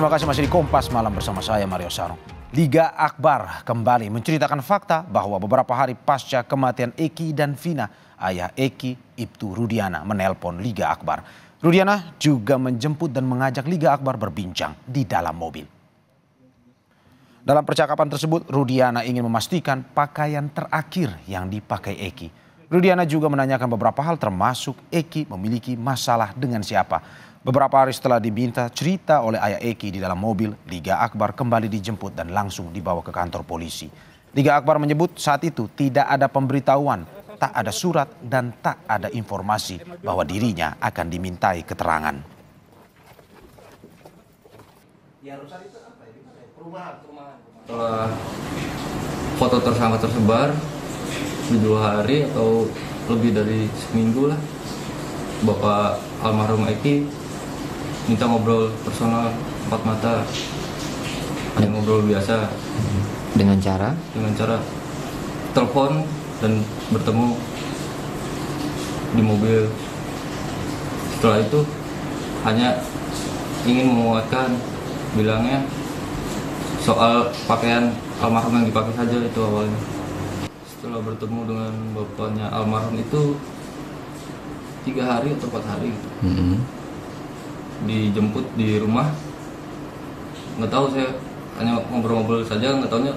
Terima kasih masih di Kompas Malam bersama saya Mario Sarung. Liga Akbar kembali menceritakan fakta bahwa beberapa hari pasca kematian Eki dan Vina, ayah Eki, Ibtu Rudiana menelpon Liga Akbar. Rudiana juga menjemput dan mengajak Liga Akbar berbincang di dalam mobil. Dalam percakapan tersebut, Rudiana ingin memastikan pakaian terakhir yang dipakai Eki. Rudiana juga menanyakan beberapa hal termasuk Eki memiliki masalah dengan siapa. Beberapa hari setelah diminta cerita oleh Ayah Eki di dalam mobil, Liga Akbar kembali dijemput dan langsung dibawa ke kantor polisi. Liga Akbar menyebut saat itu tidak ada pemberitahuan, tak ada surat dan tak ada informasi bahwa dirinya akan dimintai keterangan. Setelah foto tersangka tersebar di dua hari atau lebih dari seminggu lah, Bapak almarhum Eki minta ngobrol personal empat mata ada ngobrol biasa dengan cara dengan cara telepon dan bertemu di mobil setelah itu hanya ingin menguatkan bilangnya soal pakaian almarhum yang dipakai saja itu awalnya setelah bertemu dengan bapaknya almarhum itu tiga hari atau empat hari mm -hmm dijemput di rumah nggak tahu saya hanya ngobrol-ngobrol saja nggak tahunya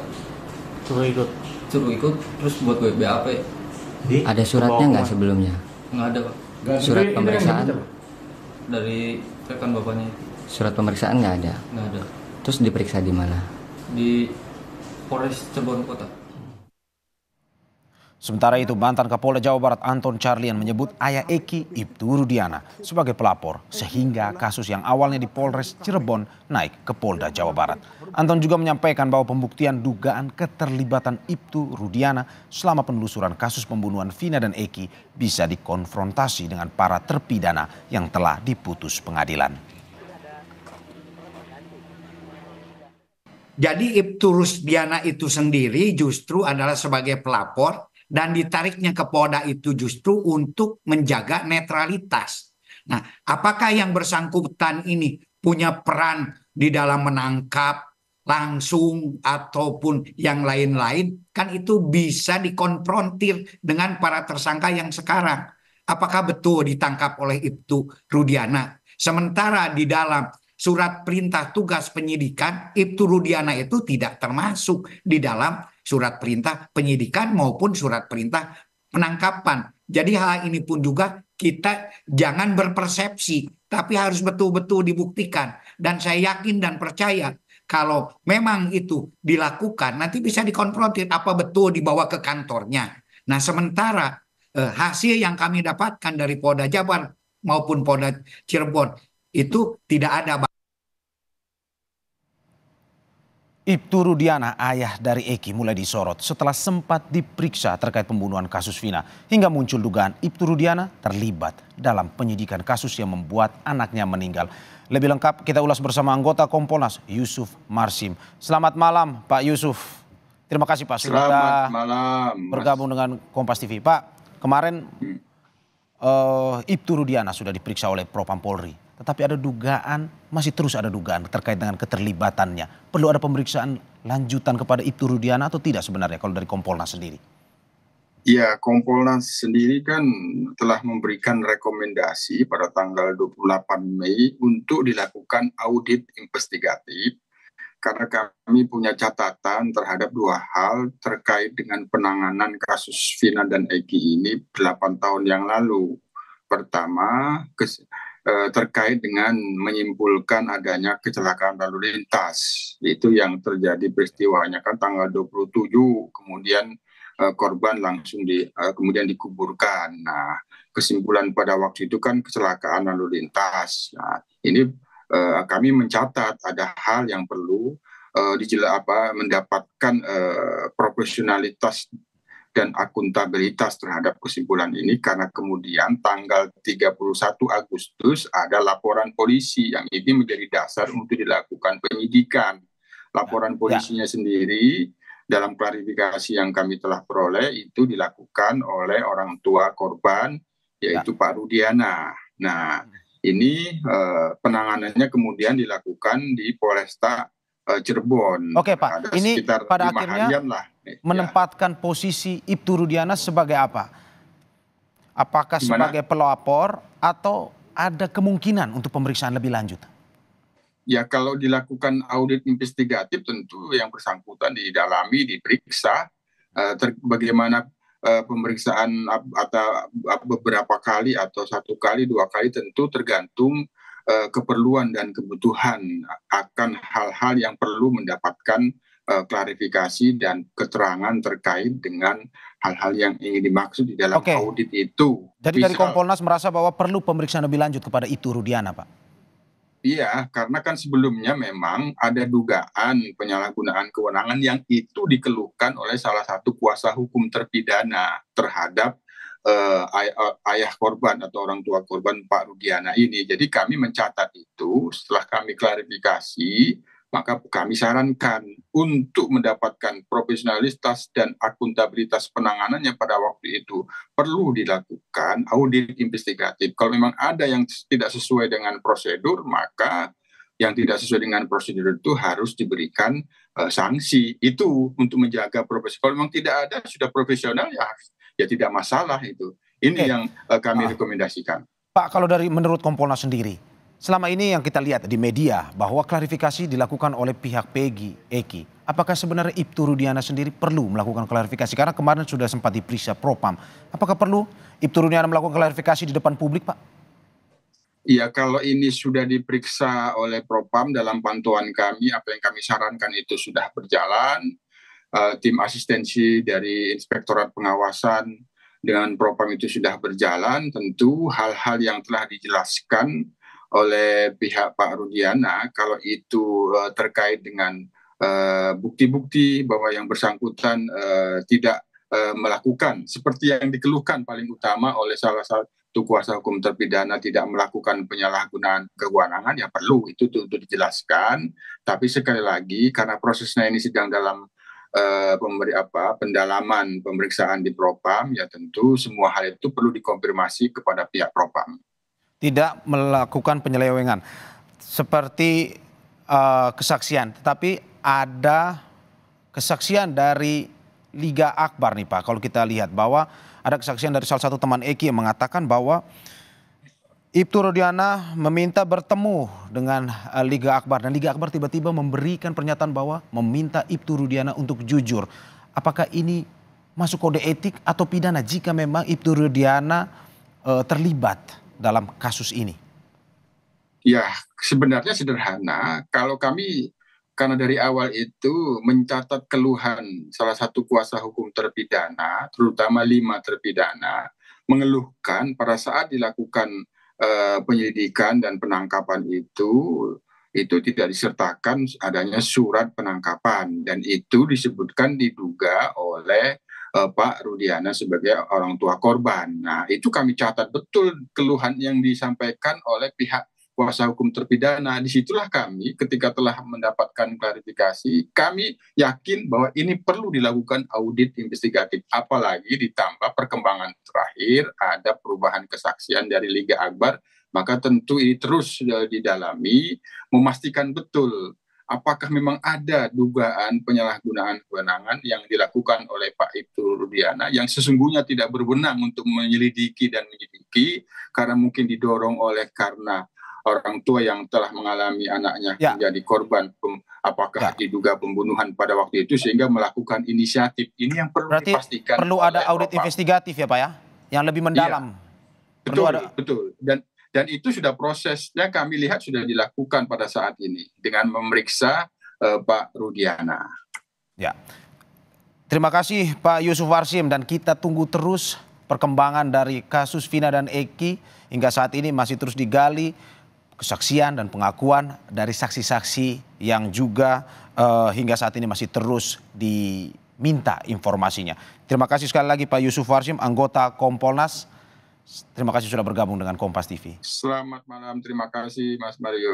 suruh ikut suruh ikut terus buat gue BAP di? ada suratnya nggak sebelumnya nggak ada pak gak, surat pemeriksaan dari rekan bapaknya surat pemeriksaan nggak ada nggak ada terus diperiksa di mana di Polres Cirebon Kota Sementara itu mantan Kapolda Jawa Barat Anton Charlian menyebut ayah Eki Ibtu Rudiana sebagai pelapor sehingga kasus yang awalnya di Polres Cirebon naik ke Polda Jawa Barat. Anton juga menyampaikan bahwa pembuktian dugaan keterlibatan Ibtu Rudiana selama penelusuran kasus pembunuhan Vina dan Eki bisa dikonfrontasi dengan para terpidana yang telah diputus pengadilan. Jadi Ibtu Rudiana itu sendiri justru adalah sebagai pelapor dan ditariknya ke Polda itu justru untuk menjaga netralitas. Nah, apakah yang bersangkutan ini punya peran di dalam menangkap langsung ataupun yang lain-lain kan itu bisa dikonfrontir dengan para tersangka yang sekarang. Apakah betul ditangkap oleh Ibtu Rudiana? Sementara di dalam surat perintah tugas penyidikan Ibtu Rudiana itu tidak termasuk di dalam surat perintah penyidikan maupun surat perintah penangkapan. Jadi hal ini pun juga kita jangan berpersepsi, tapi harus betul-betul dibuktikan. Dan saya yakin dan percaya kalau memang itu dilakukan, nanti bisa dikonfrontir apa betul dibawa ke kantornya. Nah sementara eh, hasil yang kami dapatkan dari Polda Jabar maupun Polda Cirebon itu tidak ada Ibtu Rudiana, ayah dari Eki, mulai disorot setelah sempat diperiksa terkait pembunuhan kasus Vina. Hingga muncul dugaan Ibtu Rudiana terlibat dalam penyidikan kasus yang membuat anaknya meninggal. Lebih lengkap kita ulas bersama anggota Kompolnas Yusuf Marsim. Selamat malam Pak Yusuf. Terima kasih Pak sudah malam, bergabung dengan Kompas TV. Pak, kemarin hmm. uh, Ibtu Rudiana sudah diperiksa oleh Propam Polri tetapi ada dugaan, masih terus ada dugaan terkait dengan keterlibatannya. Perlu ada pemeriksaan lanjutan kepada Ibtu Rudiana atau tidak sebenarnya kalau dari Kompolnas sendiri? Ya, Kompolnas sendiri kan telah memberikan rekomendasi pada tanggal 28 Mei untuk dilakukan audit investigatif karena kami punya catatan terhadap dua hal terkait dengan penanganan kasus Vina dan Eki ini 8 tahun yang lalu. Pertama, kes eh, terkait dengan menyimpulkan adanya kecelakaan lalu lintas. Itu yang terjadi peristiwanya kan tanggal 27 kemudian eh, korban langsung di eh, kemudian dikuburkan. Nah, kesimpulan pada waktu itu kan kecelakaan lalu lintas. Nah, ini eh, kami mencatat ada hal yang perlu Uh, apa mendapatkan uh, profesionalitas dan akuntabilitas terhadap kesimpulan ini karena kemudian tanggal 31 Agustus ada laporan polisi yang ini menjadi dasar untuk dilakukan penyidikan. Laporan ya. polisinya ya. sendiri dalam klarifikasi yang kami telah peroleh itu dilakukan oleh orang tua korban yaitu ya. Pak Rudiana. Nah, ini eh, penanganannya kemudian dilakukan di Polresta eh, Cirebon. Oke, Pak. Ada ini sekitar pada akhirnya lah Ya. menempatkan posisi Ibtu Rudiana sebagai apa? Apakah Gimana? sebagai pelapor atau ada kemungkinan untuk pemeriksaan lebih lanjut? Ya kalau dilakukan audit investigatif tentu yang bersangkutan didalami, diperiksa eh, bagaimana eh, pemeriksaan atau beberapa kali atau satu kali dua kali tentu tergantung eh, keperluan dan kebutuhan akan hal-hal yang perlu mendapatkan Eh, klarifikasi dan keterangan terkait dengan hal-hal yang ingin dimaksud di dalam okay. audit itu. Jadi Bisa, dari Kompolnas merasa bahwa perlu pemeriksaan lebih lanjut kepada itu Rudiana, Pak. Iya, karena kan sebelumnya memang ada dugaan penyalahgunaan kewenangan yang itu dikeluhkan oleh salah satu kuasa hukum terpidana terhadap uh, ay eh, ayah korban atau orang tua korban Pak Rudiana ini. Jadi kami mencatat itu setelah kami klarifikasi maka kami sarankan untuk mendapatkan profesionalitas dan akuntabilitas penanganannya pada waktu itu perlu dilakukan audit investigatif. Kalau memang ada yang tidak sesuai dengan prosedur, maka yang tidak sesuai dengan prosedur itu harus diberikan uh, sanksi. Itu untuk menjaga profesi. Kalau memang tidak ada sudah profesional ya ya tidak masalah itu. Ini okay. yang uh, kami ah. rekomendasikan. Pak, kalau dari menurut Kompolnas sendiri, Selama ini yang kita lihat di media bahwa klarifikasi dilakukan oleh pihak Peggy Eki. Apakah sebenarnya Ibtu Rudiana sendiri perlu melakukan klarifikasi? Karena kemarin sudah sempat diperiksa Propam. Apakah perlu Ibtu Rudiana melakukan klarifikasi di depan publik, Pak? Iya, kalau ini sudah diperiksa oleh Propam dalam pantauan kami, apa yang kami sarankan itu sudah berjalan. Uh, tim asistensi dari Inspektorat Pengawasan dengan Propam itu sudah berjalan. Tentu hal-hal yang telah dijelaskan oleh pihak Pak Rudiana kalau itu uh, terkait dengan eh, bukti-bukti uh, bahwa yang bersangkutan uh, tidak uh, melakukan seperti yang dikeluhkan paling utama oleh salah satu kuasa hukum terpidana tidak melakukan penyalahgunaan kewenangan ya perlu itu untuk dijelaskan tapi sekali lagi karena prosesnya ini sedang dalam Uh, pemberi apa pendalaman pemeriksaan di propam ya tentu semua hal itu perlu dikonfirmasi kepada pihak propam tidak melakukan penyelewengan seperti uh, kesaksian, tetapi ada kesaksian dari Liga Akbar nih Pak. Kalau kita lihat bahwa ada kesaksian dari salah satu teman Eki yang mengatakan bahwa Ibtu Rodiana meminta bertemu dengan eh, Liga Akbar dan Liga Akbar tiba-tiba memberikan pernyataan bahwa meminta Ibtu Rodiana untuk jujur. Apakah ini masuk kode etik atau pidana jika memang Ibtu Rodiana eh, terlibat? dalam kasus ini? Ya, sebenarnya sederhana. Kalau kami karena dari awal itu mencatat keluhan salah satu kuasa hukum terpidana, terutama lima terpidana, mengeluhkan pada saat dilakukan uh, penyelidikan dan penangkapan itu, itu tidak disertakan adanya surat penangkapan dan itu disebutkan diduga oleh uh, Pak Rudiana sebagai orang tua korban. Nah, itu kami catat betul keluhan yang disampaikan oleh pihak kuasa hukum terpidana. Disitulah kami ketika telah mendapatkan klarifikasi, kami yakin bahwa ini perlu dilakukan audit investigatif. Apalagi ditambah perkembangan terakhir ada perubahan kesaksian dari Liga Akbar, maka tentu ini terus eh, didalami, memastikan betul apakah memang ada dugaan penyalahgunaan kewenangan yang dilakukan oleh Diana yang sesungguhnya tidak berwenang untuk menyelidiki dan menyelidiki karena mungkin didorong oleh karena orang tua yang telah mengalami anaknya ya. menjadi korban pem, apakah ya. diduga pembunuhan pada waktu itu sehingga melakukan inisiatif ini yang perlu Berarti dipastikan perlu ada audit Bapak. investigatif ya pak ya yang lebih mendalam ya. betul ada... betul dan dan itu sudah prosesnya kami lihat sudah dilakukan pada saat ini dengan memeriksa uh, Pak Rudiana ya Terima kasih Pak Yusuf Warsim dan kita tunggu terus perkembangan dari kasus Vina dan Eki hingga saat ini masih terus digali kesaksian dan pengakuan dari saksi-saksi yang juga uh, hingga saat ini masih terus diminta informasinya. Terima kasih sekali lagi Pak Yusuf Warsim, anggota Kompolnas. Terima kasih sudah bergabung dengan Kompas TV. Selamat malam, terima kasih Mas Mario.